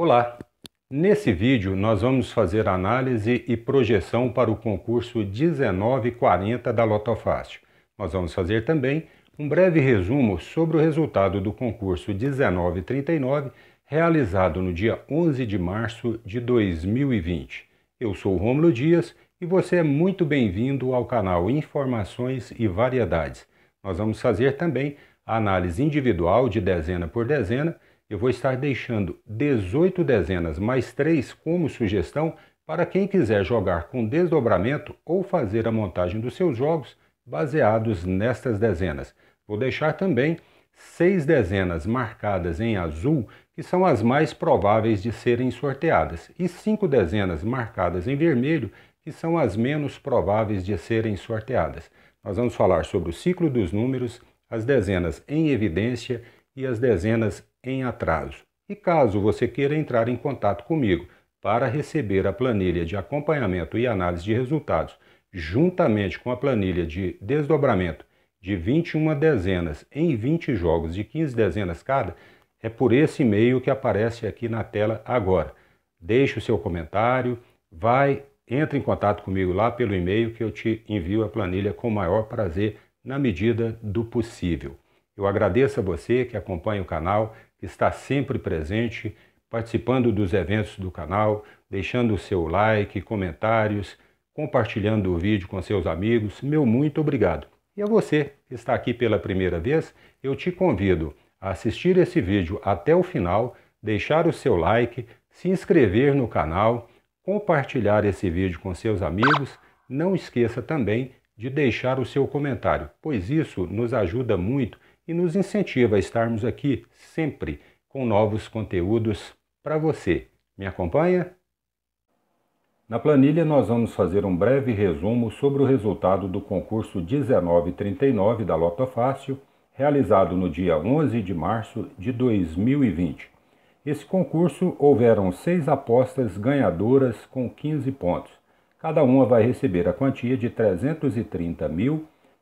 Olá! Nesse vídeo nós vamos fazer análise e projeção para o concurso 1940 da Lotofácil. Nós vamos fazer também um breve resumo sobre o resultado do concurso 1939 realizado no dia 11 de março de 2020. Eu sou Rômulo Dias e você é muito bem-vindo ao canal Informações e Variedades. Nós vamos fazer também a análise individual de dezena por dezena eu vou estar deixando 18 dezenas mais 3 como sugestão para quem quiser jogar com desdobramento ou fazer a montagem dos seus jogos baseados nestas dezenas. Vou deixar também seis dezenas marcadas em azul, que são as mais prováveis de serem sorteadas, e cinco dezenas marcadas em vermelho, que são as menos prováveis de serem sorteadas. Nós vamos falar sobre o ciclo dos números, as dezenas em evidência e as dezenas em atraso. E caso você queira entrar em contato comigo para receber a planilha de acompanhamento e análise de resultados, juntamente com a planilha de desdobramento de 21 dezenas em 20 jogos de 15 dezenas cada, é por esse e-mail que aparece aqui na tela agora. Deixe o seu comentário, vai, entre em contato comigo lá pelo e-mail que eu te envio a planilha com o maior prazer na medida do possível. Eu agradeço a você que acompanha o canal, que está sempre presente, participando dos eventos do canal, deixando o seu like, comentários, compartilhando o vídeo com seus amigos. Meu muito obrigado. E a você que está aqui pela primeira vez, eu te convido a assistir esse vídeo até o final, deixar o seu like, se inscrever no canal, compartilhar esse vídeo com seus amigos. Não esqueça também de deixar o seu comentário, pois isso nos ajuda muito e nos incentiva a estarmos aqui sempre com novos conteúdos para você. Me acompanha? Na planilha, nós vamos fazer um breve resumo sobre o resultado do concurso 1939 da Loto Fácil, realizado no dia 11 de março de 2020. Esse concurso houveram seis apostas ganhadoras com 15 pontos. Cada uma vai receber a quantia de 330 mil.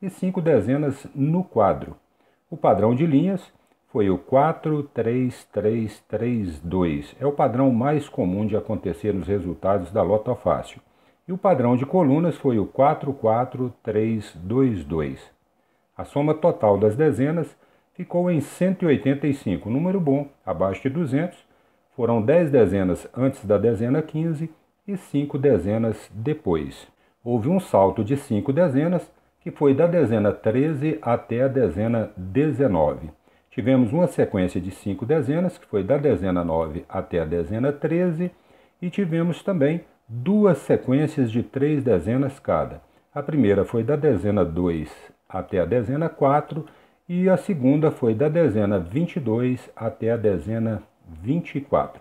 e cinco dezenas no quadro. O padrão de linhas foi o 43332. É o padrão mais comum de acontecer nos resultados da Loto Fácil. E o padrão de colunas foi o 44322. A soma total das dezenas ficou em 185, número bom, abaixo de 200. Foram 10 dezenas antes da dezena 15 e 5 dezenas depois. Houve um salto de 5 dezenas que foi da dezena 13 até a dezena 19. Tivemos uma sequência de cinco dezenas, que foi da dezena 9 até a dezena 13, e tivemos também duas sequências de três dezenas cada. A primeira foi da dezena 2 até a dezena 4 e a segunda foi da dezena 22 até a dezena 24.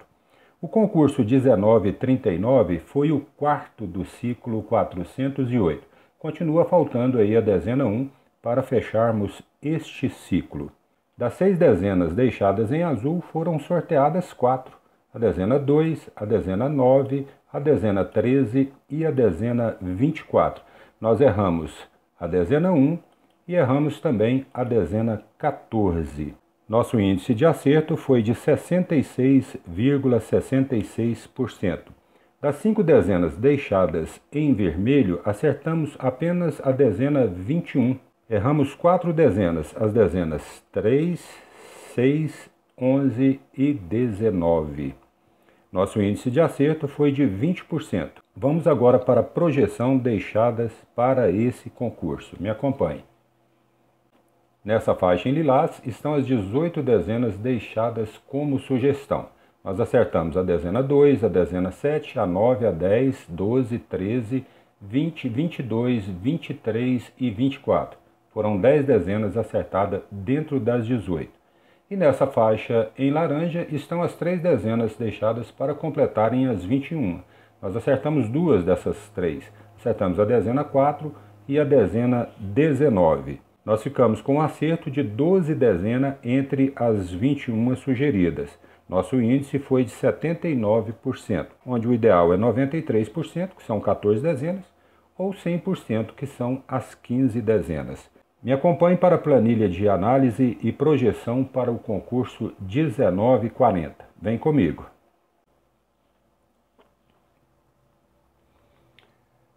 O concurso 1939 foi o quarto do ciclo 408 continua faltando aí a dezena 1 para fecharmos este ciclo. Das seis dezenas deixadas em azul, foram sorteadas quatro: a dezena 2, a dezena 9, a dezena 13 e a dezena 24. Nós erramos a dezena 1 e erramos também a dezena 14. Nosso índice de acerto foi de 66,66%. ,66%. Das cinco dezenas deixadas em vermelho, acertamos apenas a dezena 21. Erramos quatro dezenas, as dezenas 3, 6, 11 e 19. Nosso índice de acerto foi de 20%. Vamos agora para a projeção deixadas para esse concurso. Me acompanhe. Nessa faixa em lilás estão as 18 dezenas deixadas como sugestão. Nós acertamos a dezena 2, a dezena 7, a 9, a 10, 12, 13, 20, 22, 23 e 24. Foram 10 dezenas acertadas dentro das 18. E nessa faixa em laranja estão as 3 dezenas deixadas para completarem as 21. Nós acertamos duas dessas três. Acertamos a dezena 4 e a dezena 19. Nós ficamos com um acerto de 12 dezenas entre as 21 sugeridas. Nosso índice foi de 79%, onde o ideal é 93%, que são 14 dezenas, ou 100%, que são as 15 dezenas. Me acompanhe para a planilha de análise e projeção para o concurso 1940. Vem comigo.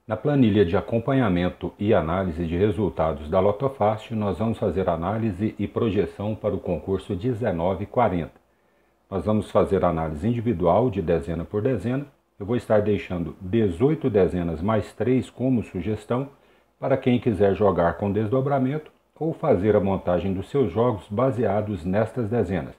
Na planilha de acompanhamento e análise de resultados da Lotofast, nós vamos fazer análise e projeção para o concurso 1940. Nós vamos fazer análise individual de dezena por dezena. Eu vou estar deixando 18 dezenas mais 3 como sugestão para quem quiser jogar com desdobramento ou fazer a montagem dos seus jogos baseados nestas dezenas.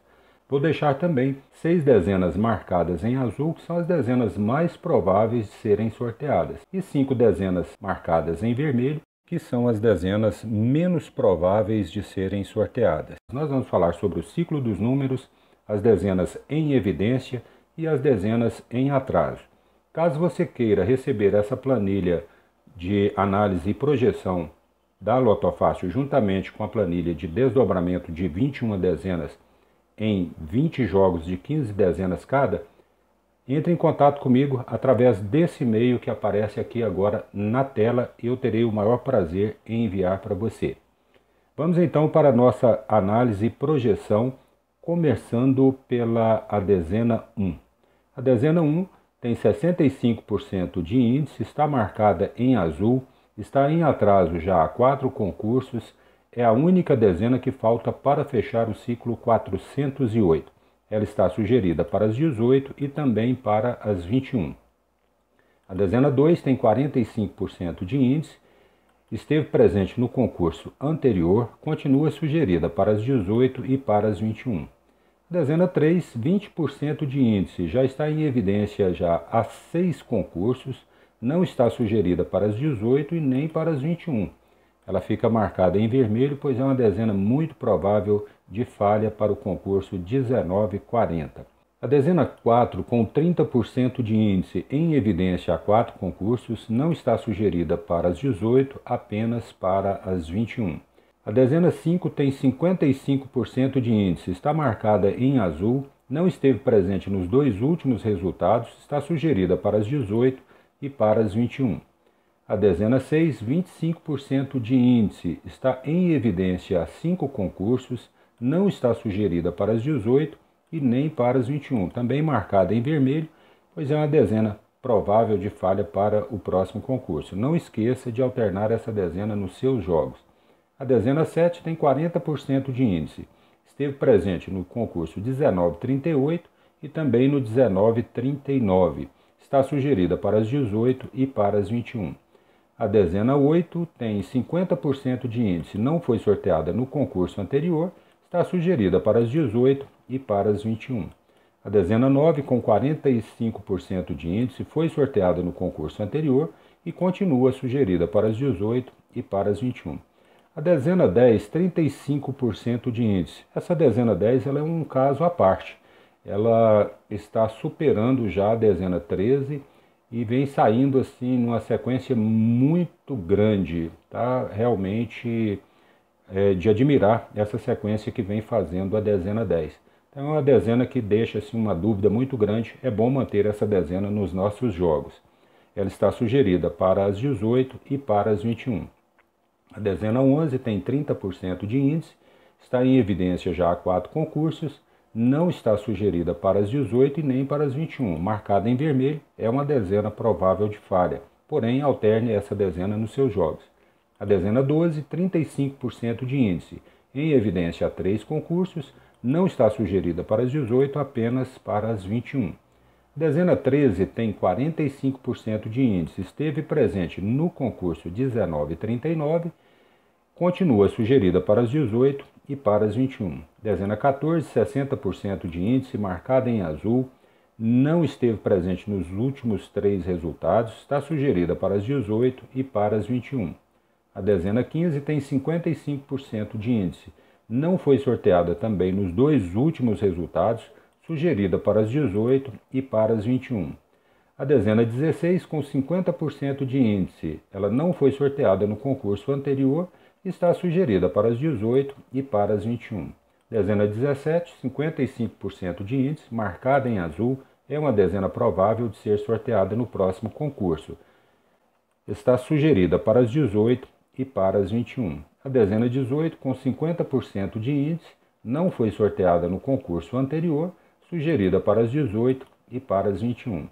Vou deixar também seis dezenas marcadas em azul, que são as dezenas mais prováveis de serem sorteadas, e cinco dezenas marcadas em vermelho, que são as dezenas menos prováveis de serem sorteadas. Nós vamos falar sobre o ciclo dos números, as dezenas em evidência e as dezenas em atraso. Caso você queira receber essa planilha de análise e projeção da Lotofácil juntamente com a planilha de desdobramento de 21 dezenas em 20 jogos de 15 dezenas cada, entre em contato comigo através desse e-mail que aparece aqui agora na tela e eu terei o maior prazer em enviar para você. Vamos então para a nossa análise e projeção começando pela a dezena 1. A dezena 1 tem 65% de índice, está marcada em azul, está em atraso já há quatro concursos, é a única dezena que falta para fechar o ciclo 408. Ela está sugerida para as 18 e também para as 21. A dezena 2 tem 45% de índice, esteve presente no concurso anterior, continua sugerida para as 18 e para as 21. Dezena 3, 20% de índice, já está em evidência já há seis concursos, não está sugerida para as 18 e nem para as 21. Ela fica marcada em vermelho, pois é uma dezena muito provável de falha para o concurso 1940. A dezena 4, com 30% de índice em evidência a quatro concursos, não está sugerida para as 18, apenas para as 21. A dezena 5 tem 55% de índice, está marcada em azul, não esteve presente nos dois últimos resultados, está sugerida para as 18 e para as 21. A dezena 6, 25% de índice, está em evidência a 5 concursos, não está sugerida para as 18 e nem para as 21, também marcada em vermelho, pois é uma dezena provável de falha para o próximo concurso. Não esqueça de alternar essa dezena nos seus jogos. A dezena 7 tem 40% de índice. Esteve presente no concurso 1938 e também no 1939. Está sugerida para as 18 e para as 21. A dezena 8 tem 50% de índice, não foi sorteada no concurso anterior, está sugerida para as 18 e para as 21. A dezena 9, com 45% de índice, foi sorteada no concurso anterior e continua sugerida para as 18 e para as 21. A dezena 10, 35% de índice. Essa dezena 10 ela é um caso à parte. Ela está superando já a dezena 13 e vem saindo assim numa sequência muito grande. Tá realmente é, de admirar essa sequência que vem fazendo a dezena 10. Então é uma dezena que deixa assim, uma dúvida muito grande. É bom manter essa dezena nos nossos jogos. Ela está sugerida para as 18 e para as 21. A dezena 11 tem 30% de índice, está em evidência já há quatro concursos, não está sugerida para as 18 e nem para as 21. Marcada em vermelho, é uma dezena provável de falha, porém alterne essa dezena nos seus jogos. A dezena 12, 35% de índice, em evidência há três concursos, não está sugerida para as 18, apenas para as 21. Dezena 13 tem 45% de índice, esteve presente no concurso 1939, continua sugerida para as 18 e para as 21. Dezena 14, 60% de índice, marcada em azul, não esteve presente nos últimos três resultados, está sugerida para as 18 e para as 21. A dezena 15 tem 55% de índice, não foi sorteada também nos dois últimos resultados, sugerida para as 18 e para as 21. A dezena 16, com 50% de índice, ela não foi sorteada no concurso anterior, está sugerida para as 18 e para as 21. Dezena 17, 55% de índice, marcada em azul, é uma dezena provável de ser sorteada no próximo concurso. Está sugerida para as 18 e para as 21. A dezena 18, com 50% de índice, não foi sorteada no concurso anterior, sugerida para as 18 e para as 21.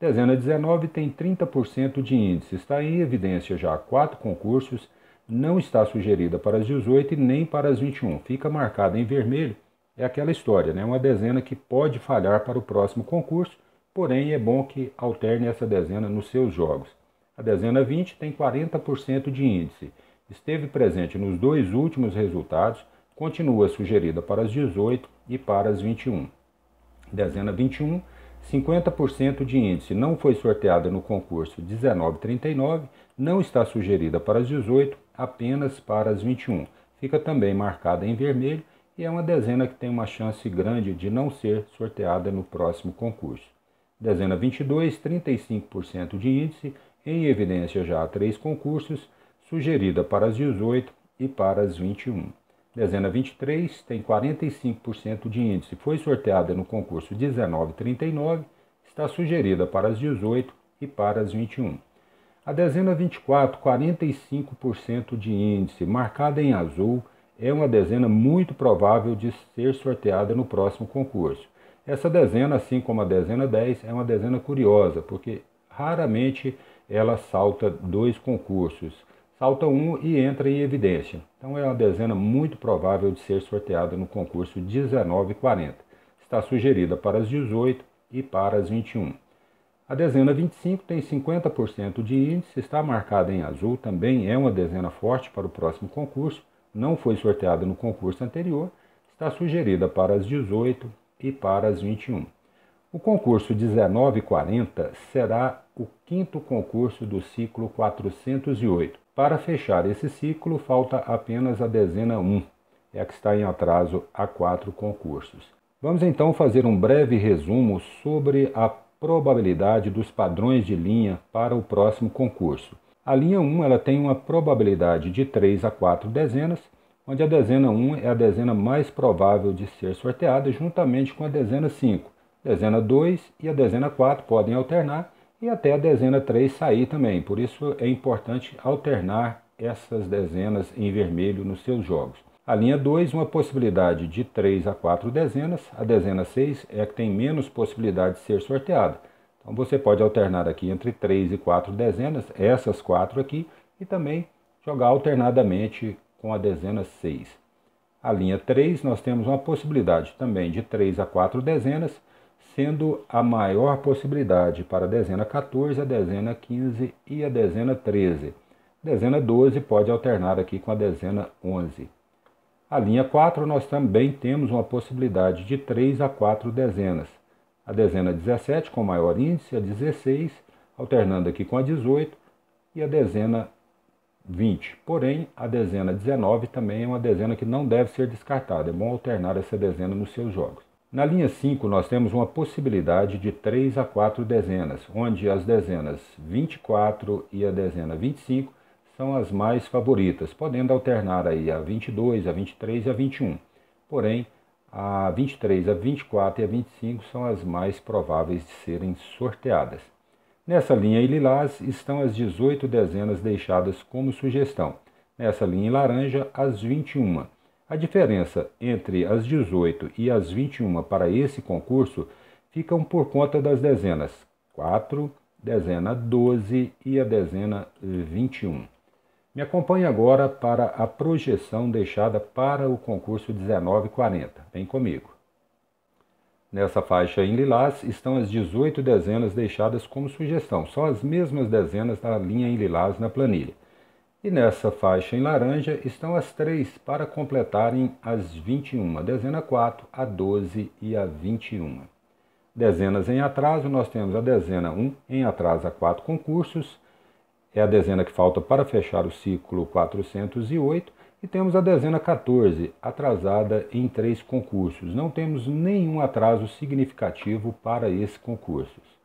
Dezena 19 tem 30% de índice, está em evidência já há quatro concursos, não está sugerida para as 18 e nem para as 21. Fica marcada em vermelho, é aquela história, né? Uma dezena que pode falhar para o próximo concurso, porém é bom que alterne essa dezena nos seus jogos. A dezena 20 tem 40% de índice, esteve presente nos dois últimos resultados, continua sugerida para as 18 e para as 21 dezena 21, 50% de índice não foi sorteada no concurso 1939, não está sugerida para as 18, apenas para as 21. Fica também marcada em vermelho e é uma dezena que tem uma chance grande de não ser sorteada no próximo concurso. Dezena 22, 35% de índice, em evidência já há três concursos, sugerida para as 18 e para as 21. Dezena 23 tem 45% de índice. Foi sorteada no concurso 1939, está sugerida para as 18 e para as 21. A dezena 24, 45% de índice, marcada em azul, é uma dezena muito provável de ser sorteada no próximo concurso. Essa dezena, assim como a dezena 10, é uma dezena curiosa, porque raramente ela salta dois concursos salta um e entra em evidência. Então é uma dezena muito provável de ser sorteada no concurso 1940. Está sugerida para as 18 e para as 21. A dezena 25 tem 50% de índice, está marcada em azul, também é uma dezena forte para o próximo concurso, não foi sorteada no concurso anterior, está sugerida para as 18 e para as 21. O concurso 1940 será o quinto concurso do ciclo 408. Para fechar esse ciclo, falta apenas a dezena 1, é a que está em atraso há quatro concursos. Vamos então fazer um breve resumo sobre a probabilidade dos padrões de linha para o próximo concurso. A linha 1 ela tem uma probabilidade de 3 a 4 dezenas, onde a dezena 1 é a dezena mais provável de ser sorteada, juntamente com a dezena 5 dezena 2 e a dezena 4 podem alternar e até a dezena 3 sair também. Por isso é importante alternar essas dezenas em vermelho nos seus jogos. A linha 2, uma possibilidade de 3 a 4 dezenas. A dezena 6 é a que tem menos possibilidade de ser sorteada. Então você pode alternar aqui entre 3 e 4 dezenas, essas 4 aqui, e também jogar alternadamente com a dezena 6. A linha 3, nós temos uma possibilidade também de 3 a 4 dezenas sendo a maior possibilidade para a dezena 14, a dezena 15 e a dezena 13. Dezena 12 pode alternar aqui com a dezena 11. A linha 4 nós também temos uma possibilidade de 3 a 4 dezenas. A dezena 17 com maior índice, a 16, alternando aqui com a 18 e a dezena 20. Porém, a dezena 19 também é uma dezena que não deve ser descartada. É bom alternar essa dezena nos seus jogos. Na linha 5, nós temos uma possibilidade de 3 a 4 dezenas, onde as dezenas 24 e a dezena 25 são as mais favoritas, podendo alternar aí a 22, a 23 e a 21. Porém, a 23, a 24 e a 25 são as mais prováveis de serem sorteadas. Nessa linha em lilás estão as 18 dezenas deixadas como sugestão. Nessa linha em laranja, as 21 a diferença entre as 18 e as 21 para esse concurso ficam por conta das dezenas 4, dezena 12 e a dezena 21. Me acompanhe agora para a projeção deixada para o concurso 1940. Vem comigo. Nessa faixa em lilás estão as 18 dezenas deixadas como sugestão, são as mesmas dezenas da linha em lilás na planilha. E nessa faixa em laranja estão as três para completarem as 21, a dezena 4, a 12 e a 21. Dezenas em atraso, nós temos a dezena 1 em atraso a 4 concursos, é a dezena que falta para fechar o ciclo 408, e temos a dezena 14, atrasada em três concursos. Não temos nenhum atraso significativo para esses concursos.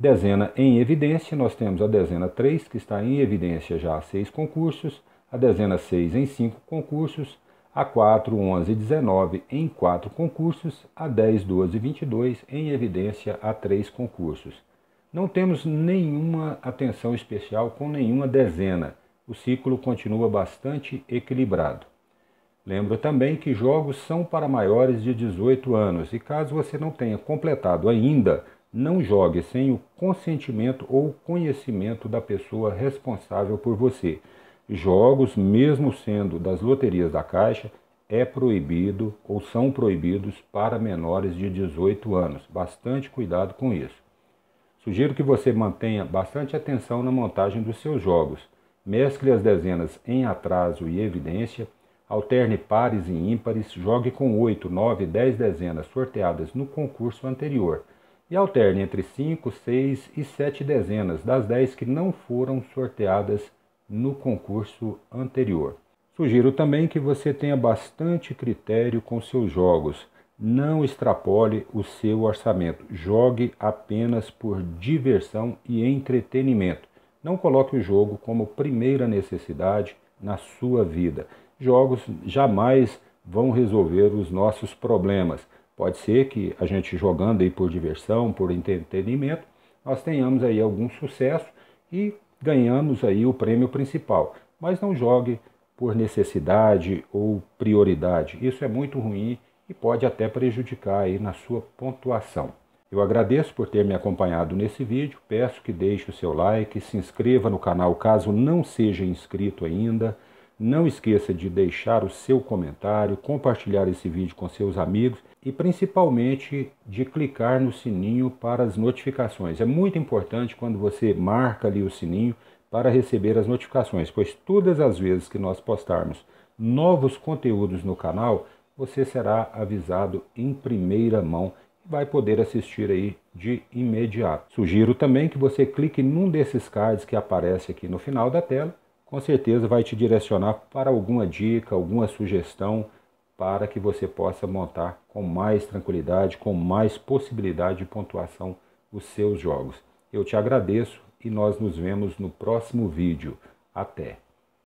Dezena em evidência, nós temos a dezena 3, que está em evidência já há 6 concursos, a dezena 6 em 5 concursos, a 4, 11 e 19 em 4 concursos, a 10, 12 e 22 em evidência há 3 concursos. Não temos nenhuma atenção especial com nenhuma dezena. O ciclo continua bastante equilibrado. Lembro também que jogos são para maiores de 18 anos e caso você não tenha completado ainda não jogue sem o consentimento ou conhecimento da pessoa responsável por você. Jogos, mesmo sendo das loterias da Caixa, é proibido ou são proibidos para menores de 18 anos. Bastante cuidado com isso. Sugiro que você mantenha bastante atenção na montagem dos seus jogos. Mescle as dezenas em atraso e evidência, alterne pares e ímpares, jogue com 8, 9, 10 dezenas sorteadas no concurso anterior e alterne entre 5, 6 e 7 dezenas das 10 que não foram sorteadas no concurso anterior. Sugiro também que você tenha bastante critério com seus jogos. Não extrapole o seu orçamento. Jogue apenas por diversão e entretenimento. Não coloque o jogo como primeira necessidade na sua vida. Jogos jamais vão resolver os nossos problemas. Pode ser que a gente jogando aí por diversão, por entretenimento, nós tenhamos aí algum sucesso e ganhamos aí o prêmio principal. Mas não jogue por necessidade ou prioridade. Isso é muito ruim e pode até prejudicar aí na sua pontuação. Eu agradeço por ter me acompanhado nesse vídeo, peço que deixe o seu like, se inscreva no canal caso não seja inscrito ainda. Não esqueça de deixar o seu comentário, compartilhar esse vídeo com seus amigos e principalmente de clicar no sininho para as notificações. É muito importante quando você marca ali o sininho para receber as notificações, pois todas as vezes que nós postarmos novos conteúdos no canal, você será avisado em primeira mão e vai poder assistir aí de imediato. Sugiro também que você clique num desses cards que aparece aqui no final da tela com certeza vai te direcionar para alguma dica, alguma sugestão para que você possa montar com mais tranquilidade, com mais possibilidade de pontuação os seus jogos. Eu te agradeço e nós nos vemos no próximo vídeo. Até!